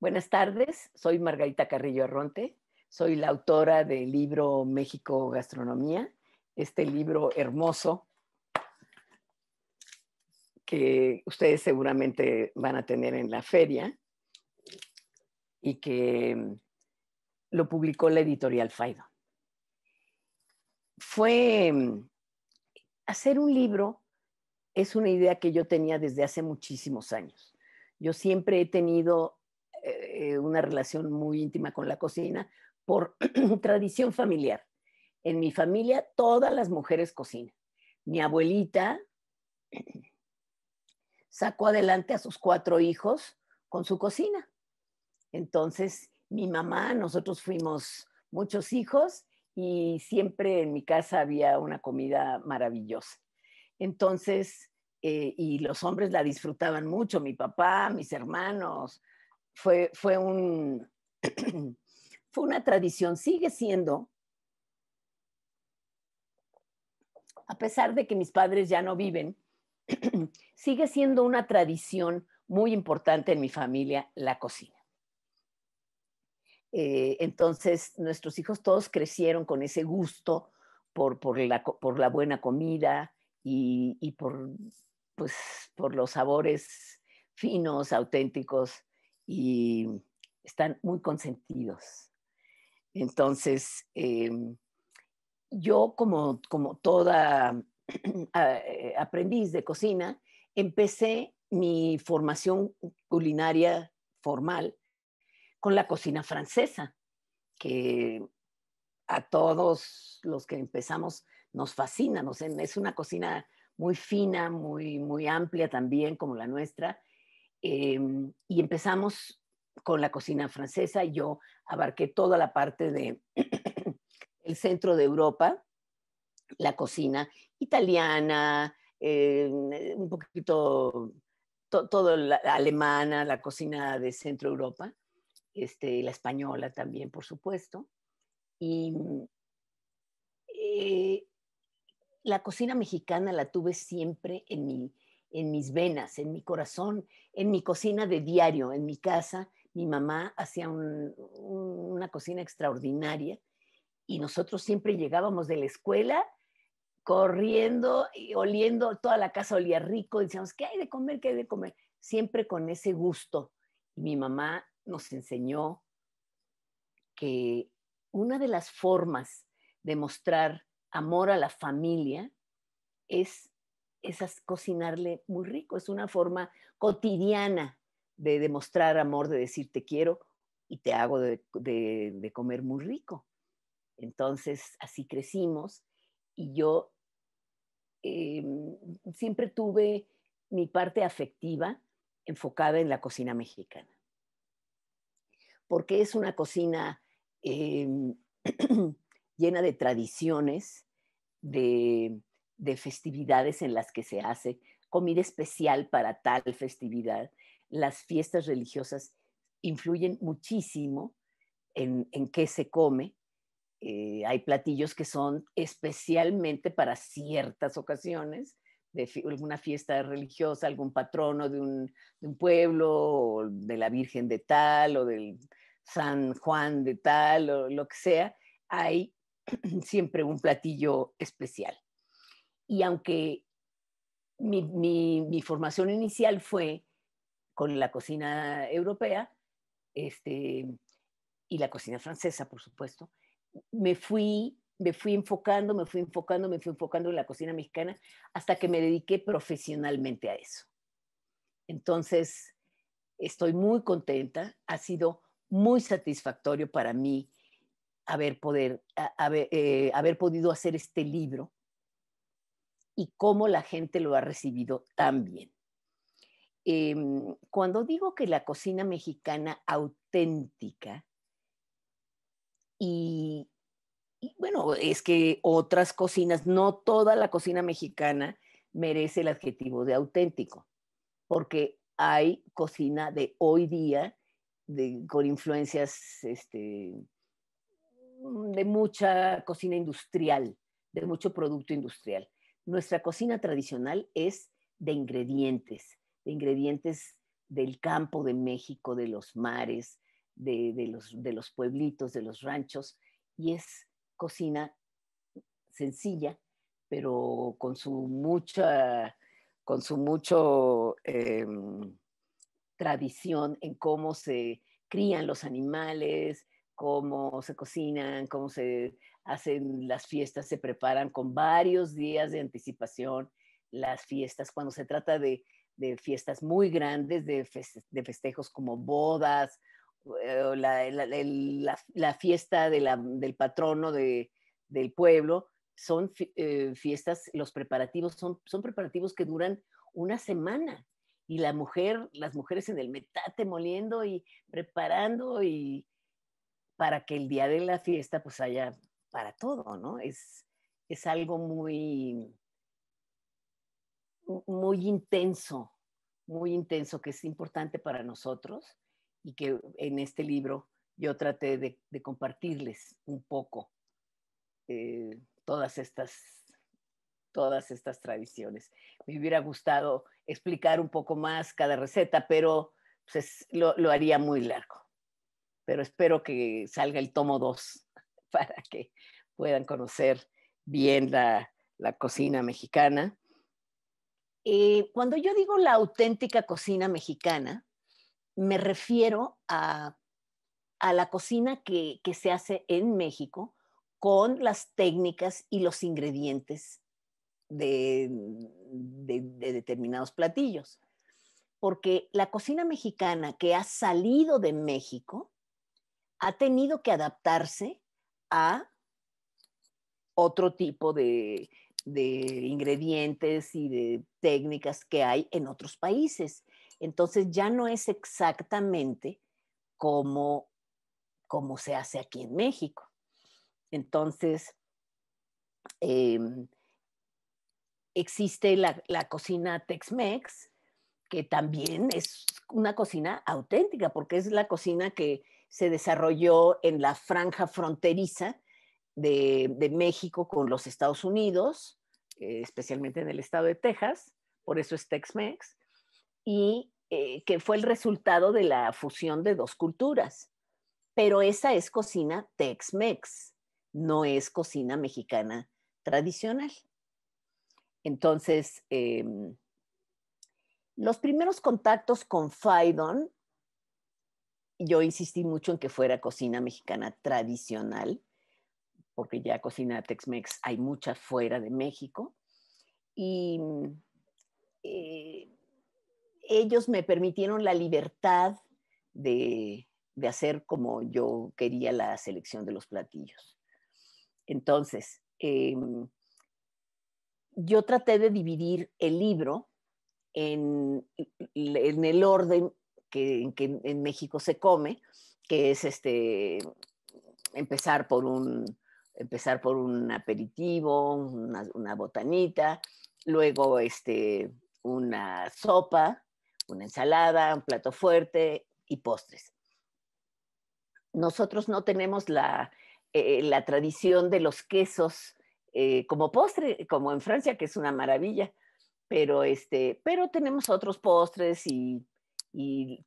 Buenas tardes, soy Margarita Carrillo Arronte, soy la autora del libro México Gastronomía, este libro hermoso que ustedes seguramente van a tener en la feria y que lo publicó la editorial Faido. Fue mm, hacer un libro es una idea que yo tenía desde hace muchísimos años. Yo siempre he tenido eh, eh, una relación muy íntima con la cocina por tradición familiar. En mi familia todas las mujeres cocinan. Mi abuelita sacó adelante a sus cuatro hijos con su cocina. Entonces, mi mamá, nosotros fuimos muchos hijos y siempre en mi casa había una comida maravillosa. Entonces, eh, y los hombres la disfrutaban mucho, mi papá, mis hermanos, fue, fue, un, fue una tradición, sigue siendo, a pesar de que mis padres ya no viven, sigue siendo una tradición muy importante en mi familia la cocina. Eh, entonces, nuestros hijos todos crecieron con ese gusto por, la, buena comida y, pues, por, los sabores finos, auténticos y están muy consentidos. Entonces, eh, yo como toda ah, eh, aprendiz de cocina, empecé mi formación culinaria formal con la cocina francesa, que a todos los que empezamos nos fascina, es una cocina muy fina, muy, muy amplia también como la nuestra. Em, y empezamos con la cocina francesa. Yo abarqué toda la parte del de centro de Europa, la cocina italiana, eh, un poquito todo alemana, la cocina de centro Europa. Este, la española también, por supuesto. Y eh, la cocina mexicana la tuve siempre en, mi, en mis venas, en mi corazón, en mi cocina de diario, en mi casa. Mi mamá hacía una cocina extraordinaria y nosotros siempre llegábamos de la escuela corriendo y oliendo, toda la casa olía rico, decíamos, ¿qué hay de comer? ¿Qué hay de comer? Siempre con ese gusto. Y mi mamá nos enseñó que una de las formas de mostrar amor a la familia es, cocinarle muy rico, es una forma cotidiana de demostrar amor, de decir te quiero y te hago de, comer muy rico. Entonces, así crecimos y yo em, siempre tuve mi parte afectiva enfocada en la cocina mexicana porque es una cocina em, llena de tradiciones, de, festividades en las que se hace comida especial para tal festividad. Las fiestas religiosas influyen muchísimo en, qué se come. Eh, hay platillos que son especialmente para ciertas ocasiones de alguna fiesta religiosa, algún patrono de un, pueblo, de la Virgen de tal, o del San Juan de tal, o lo que sea, hay siempre un platillo especial. Y aunque mi, mi, mi formación inicial fue con la cocina europea, este, y la cocina francesa, por supuesto, me fui me fui enfocando, me fui enfocando, me fui enfocando en la cocina mexicana hasta que me dediqué profesionalmente a eso. Entonces, estoy muy contenta, ha sido muy satisfactorio para mí haber, poder, eh, haber, podido hacer este libro y cómo la gente lo ha recibido tan bien. Em, cuando digo que la cocina mexicana auténtica y bueno, es que otras cocinas, no toda la cocina mexicana merece el adjetivo de auténtico, porque hay cocina de hoy día con influencias este, mm, de mucha cocina industrial, de mucho producto industrial. Nuestra cocina tradicional es de ingredientes, de ingredientes del campo de México, de los mares, de, los, de los pueblitos, de los ranchos, y es cocina sencilla, pero con su mucha, con su mucho em, tradición en cómo se crían los animales, cómo se cocinan, cómo se hacen las fiestas, se preparan con varios días de anticipación las fiestas. Cuando se trata de, fiestas muy grandes, de festejos como bodas eh, la, fiesta del patrono del pueblo, son eh, fiestas, los preparativos son, preparativos que duran una semana y la mujer, las mujeres en el metate moliendo y preparando y para que el día de la fiesta pues haya para todo, ¿no? Es, es algo muy, muy intenso, muy intenso que es importante para nosotros y que en este libro yo traté de, compartirles un poco eh, todas, estas, todas estas tradiciones. Me hubiera gustado explicar un poco más cada receta, pero pues, lo, haría muy largo. Pero espero que salga el tomo 2 para que puedan conocer bien la, la cocina mexicana. Eh, cuando yo digo la auténtica cocina mexicana, me refiero a, la cocina que, se hace en México con las técnicas y los ingredientes de, determinados platillos. Porque la cocina mexicana que ha salido de México ha tenido que adaptarse a otro tipo de ingredientes y de técnicas que hay en otros países. Entonces ya no es exactamente como, se hace aquí en México. Entonces, em, existe la, cocina Tex-Mex, que también es una cocina auténtica, porque es la cocina que se desarrolló en la franja fronteriza de, México con los Estados Unidos, eh, especialmente en el estado de Texas, por eso es Tex-Mex, y eh, que fue el resultado de la fusión de dos culturas. Pero esa es cocina Tex-Mex, no es cocina mexicana tradicional. Entonces, em, los primeros contactos con Faidon, yo insistí mucho en que fuera cocina mexicana tradicional, porque ya cocina Tex-Mex hay mucha fuera de México. Y eh, ellos me permitieron la libertad de, hacer como yo quería la selección de los platillos. Entonces, em, yo traté de dividir el libro en, el orden que en, que, en México se come, que es este, empezar por un, empezar por un aperitivo, una, botanita, luego este, una sopa, una ensalada, un plato fuerte y postres. Nosotros no tenemos la, eh, tradición de los quesos eh, como postre, como en Francia, que es una maravilla, pero, este, pero tenemos otros postres y,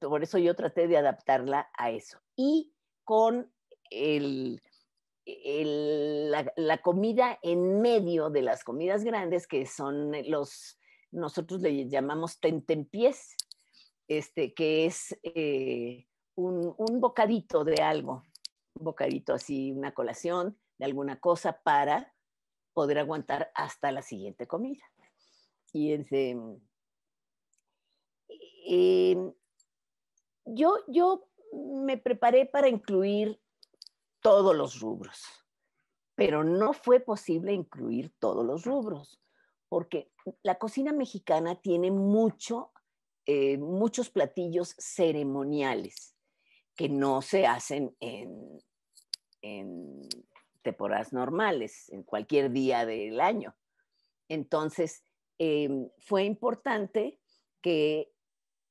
por eso yo traté de adaptarla a eso. Y con el, la, la, comida en medio de las comidas grandes, que son los, nosotros le llamamos tentempiés, este, que es eh, un, bocadito de algo, un bocadito así, una colación de alguna cosa para poder aguantar hasta la siguiente comida. Y em, yo, yo me preparé para incluir todos los rubros, pero no fue posible incluir todos los rubros, porque la cocina mexicana tiene mucho eh, muchos platillos ceremoniales que no se hacen en, temporadas normales, en cualquier día del año. Entonces, em, fue importante que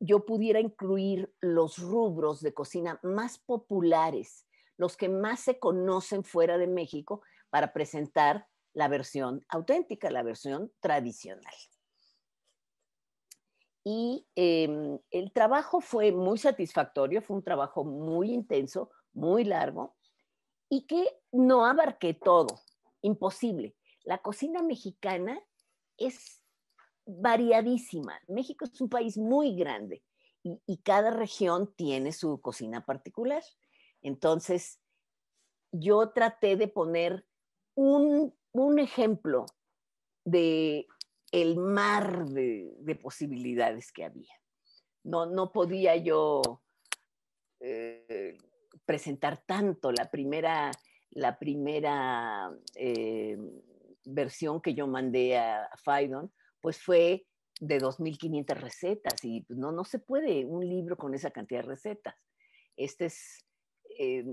yo pudiera incluir los rubros de cocina más populares, los que más se conocen fuera de México, para presentar la versión auténtica, la versión tradicional. Y em, el trabajo fue muy satisfactorio, fue un trabajo muy intenso, muy largo, y que no abarqué todo, imposible. La cocina mexicana es variadísima. México es un país muy grande y, cada región tiene su cocina particular. Entonces, yo traté de poner un, un ejemplo de el mar de, posibilidades que había. No, no podía yo eh, presentar tanto. La primera, la primera eh, versión que yo mandé a, pues fue de 2.500 recetas y pues, no, no se puede un libro con esa cantidad de recetas. Este es, eh,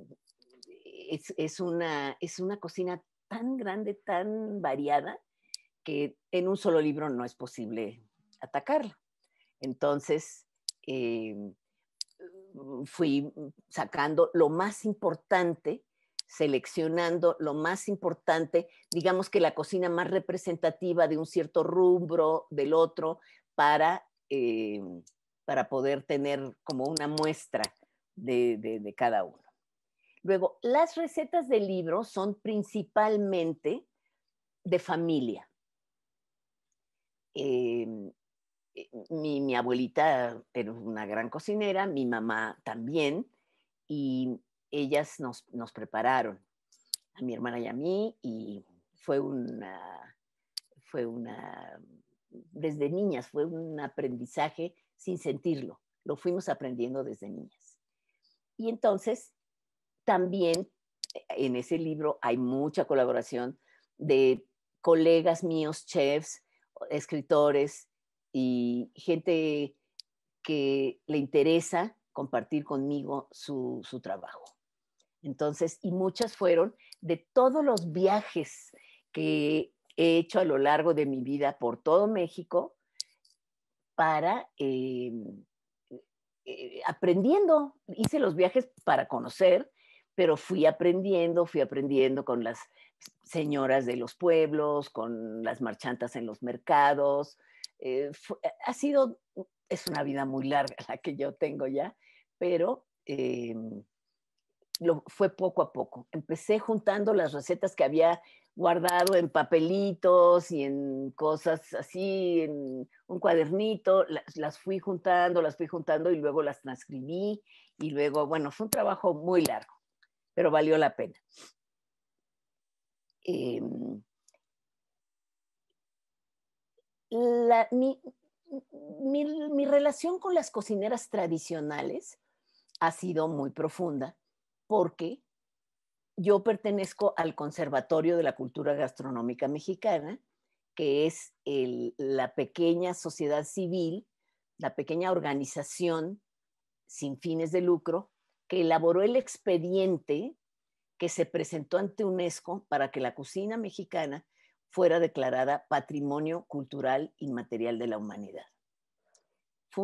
es, una, es una cocina tan grande, tan variada, que en un solo libro no es posible atacarla. Entonces, eh, fui sacando lo más importante, seleccionando lo más importante, digamos que la cocina más representativa de un cierto rubro, del otro, para, eh, poder tener como una muestra de, de cada uno. Luego, las recetas del libro son principalmente de familia Em, eh, mi, abuelita era una gran cocinera, mi mamá también, y ellas nos, nos prepararon, a mi hermana y a mí, y fue fue una, desde niñas, fue un aprendizaje sin sentirlo, lo fuimos aprendiendo desde niñas. Y entonces, también en ese libro hay mucha colaboración de colegas míos, chefs, escritores y gente que le interesa compartir conmigo su, su trabajo. Entonces, y muchas fueron de todos los viajes que he hecho a lo largo de mi vida por todo México para eh, eh, aprendiendo. Hice los viajes para conocer, pero fui aprendiendo, fui aprendiendo con las señoras de los pueblos, con las marchantas en los mercados. Eh, eh, ha sido, es una vida muy larga la que yo tengo ya, pero em, lo, fue poco a poco. Empecé juntando las recetas que había guardado en papelitos y en cosas así, en un cuadernito, las, fui juntando, las fui juntando y luego las transcribí y luego, bueno, fue un trabajo muy largo, pero valió la pena. Em, mi, relación con las cocineras tradicionales ha sido muy profunda porque yo pertenezco al Conservatorio de la Cultura Gastronómica Mexicana, que es la pequeña sociedad civil, la pequeña organización sin fines de lucro que elaboró el expediente que se presentó ante UNESCO para que la cocina mexicana fuera declarada Patrimonio Cultural Inmaterial de la Humanidad. Fue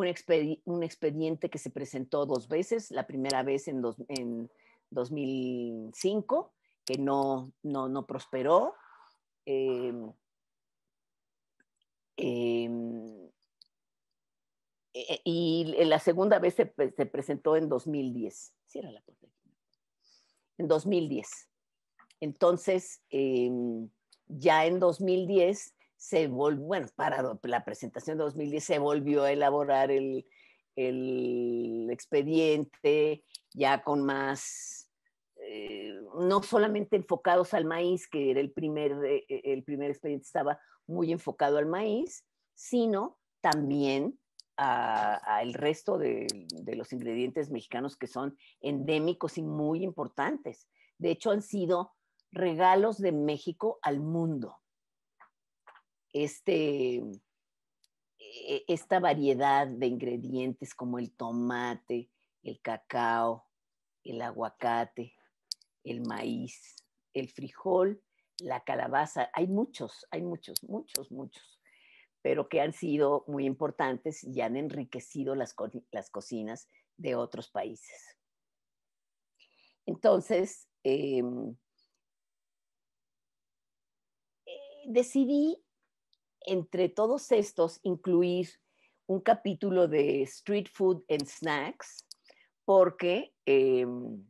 un, expediente que se presentó dos veces, la primera vez en, en 2005, que no, no, prosperó. Em, em, e, e, y la segunda vez se, presentó en 2010. Cierra la en 2010. Entonces, em, ya en 2010 se bueno, para la presentación de 2010 se volvió a elaborar el, expediente ya con más, eh, no solamente enfocados al maíz, que era el primer, eh, el primer expediente estaba muy enfocado al maíz, sino también al resto de, de, los ingredientes mexicanos que son endémicos y muy importantes. De hecho, han sido regalos de México al mundo. Este, e, esta variedad de ingredientes como el tomate, el cacao, el aguacate, el maíz, el frijol, la calabaza. Hay muchos, hay muchos, muchos, muchos pero que han sido muy importantes y han enriquecido las, cocinas de otros países. Entonces, em, eh, decidí entre todos estos incluir un capítulo de Street Food and Snacks, porque em,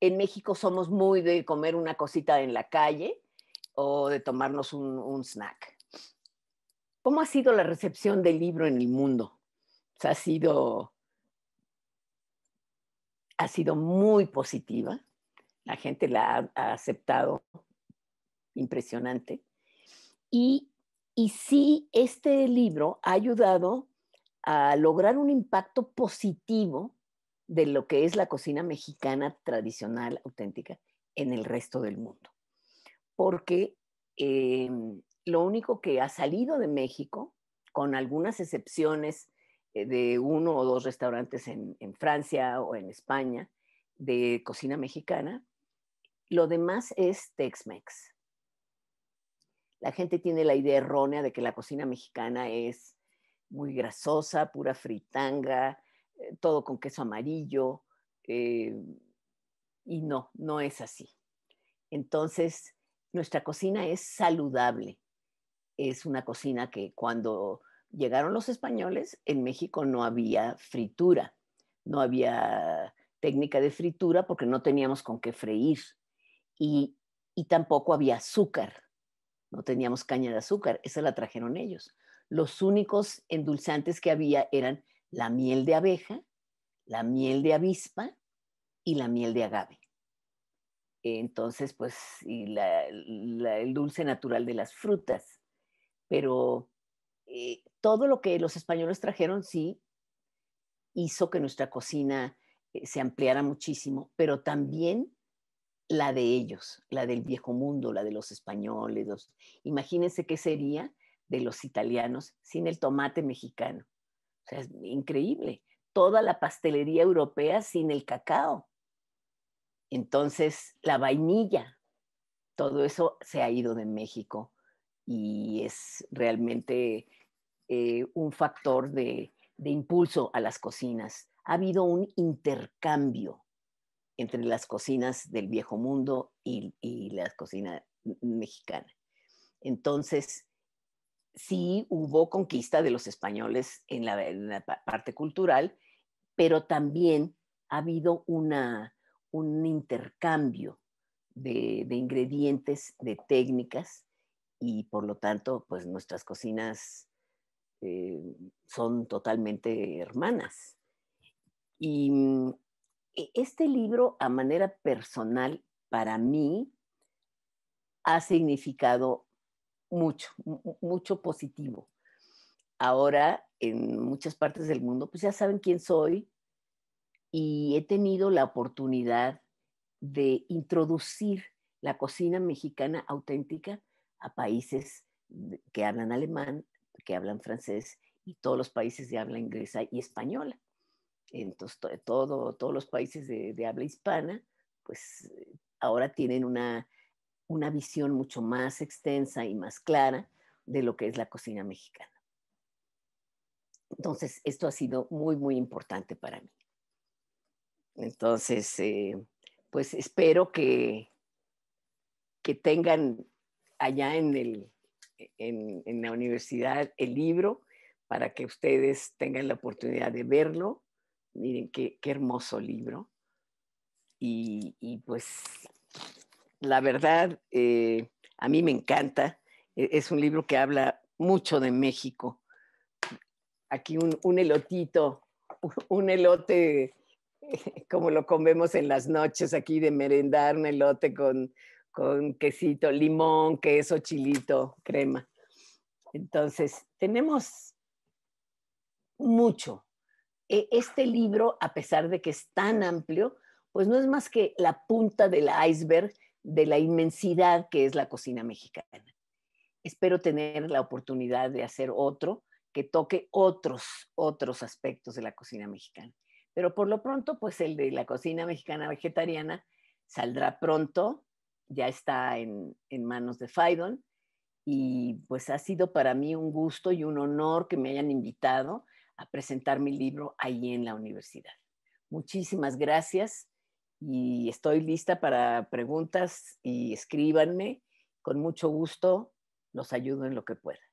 en México somos muy de comer una cosita en la calle o de tomarnos un snack. ¿Cómo ha sido la recepción del libro en el mundo? ha sido, ha sido muy positiva. La gente la ha, aceptado impresionante. Y, y sí, este libro ha ayudado a lograr un impacto positivo de lo que es la cocina mexicana tradicional, auténtica, en el resto del mundo. Porque eh, lo único que ha salido de México, con algunas excepciones eh, de uno o dos restaurantes en, Francia o en España de cocina mexicana, lo demás es Tex-Mex. La gente tiene la idea errónea de que la cocina mexicana es muy grasosa, pura fritanga, eh, todo con queso amarillo, eh, y no, no es así. Entonces, nuestra cocina es saludable es una cocina que cuando llegaron los españoles, en México no había fritura, no había técnica de fritura porque no teníamos con qué freír y, tampoco había azúcar, no teníamos caña de azúcar, esa la trajeron ellos. Los únicos endulzantes que había eran la miel de abeja, la miel de avispa y la miel de agave. Entonces, pues, el dulce natural de las frutas pero eh, todo lo que los españoles trajeron sí hizo que nuestra cocina eh, se ampliara muchísimo, pero también la de ellos, la del viejo mundo, la de los españoles. imagínense qué sería de los italianos sin el tomate mexicano. O sea, es increíble. Toda la pastelería europea sin el cacao. Entonces, la vainilla, todo eso se ha ido de México y es realmente eh, un factor de, impulso a las cocinas. Ha habido un intercambio entre las cocinas del viejo mundo y, y la cocina mexicana. Entonces, sí hubo conquista de los españoles en la, parte cultural, pero también ha habido un intercambio de ingredientes, de técnicas, y por lo tanto, pues nuestras cocinas eh, son totalmente hermanas. Y mm, e-, este libro, a manera personal, para mí, ha significado mucho, mucho positivo. Ahora, en muchas partes del mundo, pues ya saben quién soy y he tenido la oportunidad de introducir la cocina mexicana auténtica a países que hablan alemán, que hablan francés y todos los países de habla inglesa y española. Entonces, todo, todos los países de, habla hispana, pues ahora tienen una, una visión mucho más extensa y más clara de lo que es la cocina mexicana. Entonces, esto ha sido muy, muy importante para mí. Entonces, eh, pues espero que, que tengan allá en, en, la universidad el libro para que ustedes tengan la oportunidad de verlo. Miren qué, hermoso libro. Y, pues la verdad, eh, a mí me encanta. E, es un libro que habla mucho de México. Aquí un, un elotito, un elote como lo comemos en las noches aquí de merendar, un elote con con quesito, limón, queso, chilito, crema. Entonces, tenemos mucho. E, este libro, a pesar de que es tan amplio, pues no es más que la punta del iceberg de la inmensidad que es la cocina mexicana. Espero tener la oportunidad de hacer otro que toque otros, otros aspectos de la cocina mexicana. Pero por lo pronto, pues el de la cocina mexicana vegetariana saldrá pronto ya está en, manos de Faidon y pues ha sido para mí un gusto y un honor que me hayan invitado a presentar mi libro ahí en la universidad. Muchísimas gracias y estoy lista para preguntas y escríbanme. Con mucho gusto los ayudo en lo que pueda.